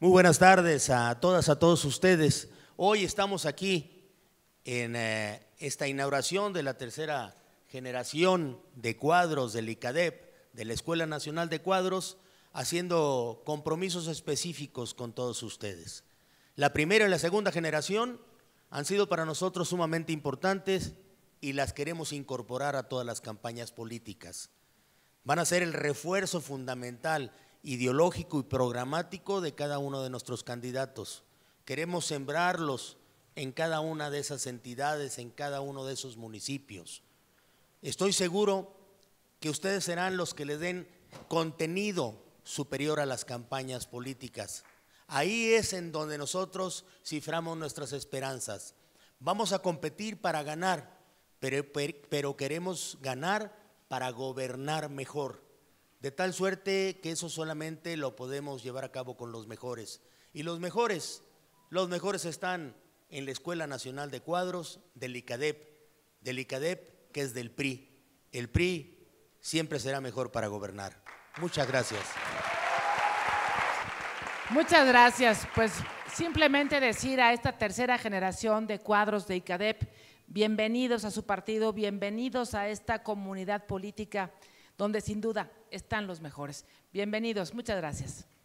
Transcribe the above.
Muy buenas tardes a todas, a todos ustedes. Hoy estamos aquí en eh, esta inauguración de la tercera generación de cuadros del ICADEP, de la Escuela Nacional de Cuadros, haciendo compromisos específicos con todos ustedes. La primera y la segunda generación han sido para nosotros sumamente importantes y las queremos incorporar a todas las campañas políticas. Van a ser el refuerzo fundamental ideológico y programático de cada uno de nuestros candidatos. Queremos sembrarlos en cada una de esas entidades, en cada uno de esos municipios. Estoy seguro que ustedes serán los que le den contenido superior a las campañas políticas. Ahí es en donde nosotros ciframos nuestras esperanzas. Vamos a competir para ganar, pero, pero queremos ganar para gobernar mejor de tal suerte que eso solamente lo podemos llevar a cabo con los mejores. Y los mejores, los mejores están en la Escuela Nacional de Cuadros del ICADEP, del ICADEP que es del PRI. El PRI siempre será mejor para gobernar. Muchas gracias. Muchas gracias. Pues simplemente decir a esta tercera generación de cuadros de ICADEP, bienvenidos a su partido, bienvenidos a esta comunidad política donde sin duda están los mejores. Bienvenidos, muchas gracias.